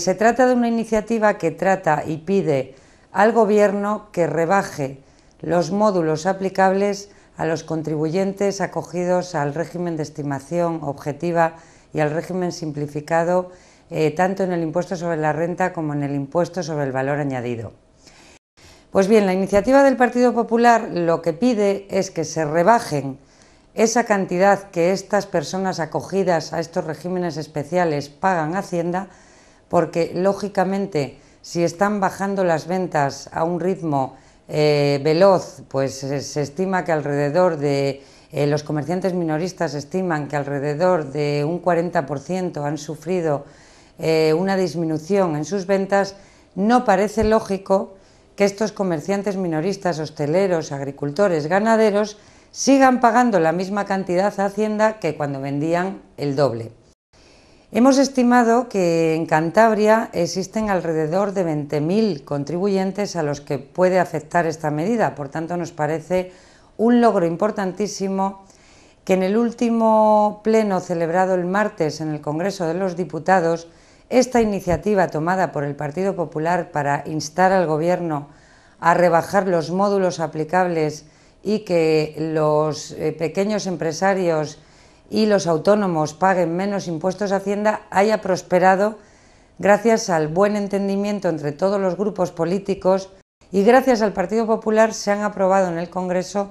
se trata de una iniciativa que trata y pide al Gobierno que rebaje los módulos aplicables a los contribuyentes acogidos al régimen de estimación objetiva y al régimen simplificado, eh, tanto en el impuesto sobre la renta como en el impuesto sobre el valor añadido. Pues bien, la iniciativa del Partido Popular lo que pide es que se rebajen esa cantidad que estas personas acogidas a estos regímenes especiales pagan a Hacienda porque lógicamente si están bajando las ventas a un ritmo eh, veloz, pues eh, se estima que alrededor de eh, los comerciantes minoristas estiman que alrededor de un 40% han sufrido una disminución en sus ventas, no parece lógico que estos comerciantes minoristas, hosteleros, agricultores, ganaderos sigan pagando la misma cantidad a Hacienda que cuando vendían el doble. Hemos estimado que en Cantabria existen alrededor de 20.000 contribuyentes a los que puede afectar esta medida. Por tanto, nos parece un logro importantísimo que en el último pleno celebrado el martes en el Congreso de los Diputados, esta iniciativa tomada por el Partido Popular para instar al Gobierno a rebajar los módulos aplicables y que los eh, pequeños empresarios y los autónomos paguen menos impuestos a Hacienda haya prosperado gracias al buen entendimiento entre todos los grupos políticos y gracias al Partido Popular se han aprobado en el Congreso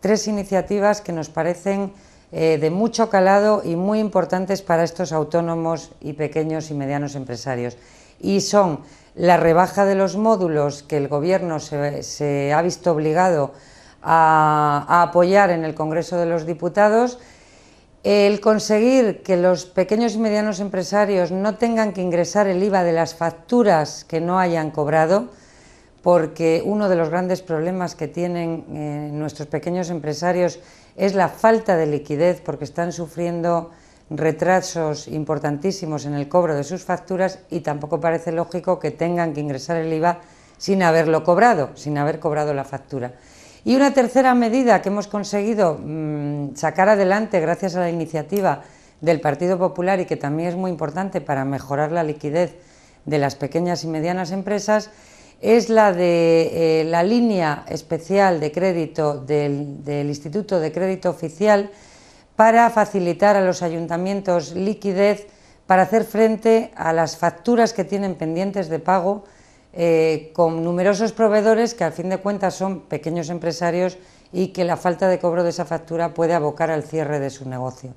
tres iniciativas que nos parecen eh, de mucho calado y muy importantes para estos autónomos y pequeños y medianos empresarios. Y son la rebaja de los módulos que el Gobierno se, ha visto obligado a apoyar en el Congreso de los Diputados, el conseguir que los pequeños y medianos empresarios no tengan que ingresar el IVA de las facturas que no hayan cobrado, porque uno de los grandes problemas que tienen eh, nuestros pequeños empresarios es la falta de liquidez, porque están sufriendo retrasos importantísimos en el cobro de sus facturas y tampoco parece lógico que tengan que ingresar el IVA sin haberlo cobrado, sin haber cobrado la factura. Y una tercera medida que hemos conseguido mm, sacar adelante gracias a la iniciativa del Partido Popular y que también es muy importante para mejorar la liquidez de las pequeñas y medianas empresas es la de eh, la línea especial de crédito del Instituto de Crédito Oficial para facilitar a los ayuntamientos liquidez para hacer frente a las facturas que tienen pendientes de pago eh, con numerosos proveedores que al fin de cuentas son pequeños empresarios y que la falta de cobro de esa factura puede abocar al cierre de su negocio.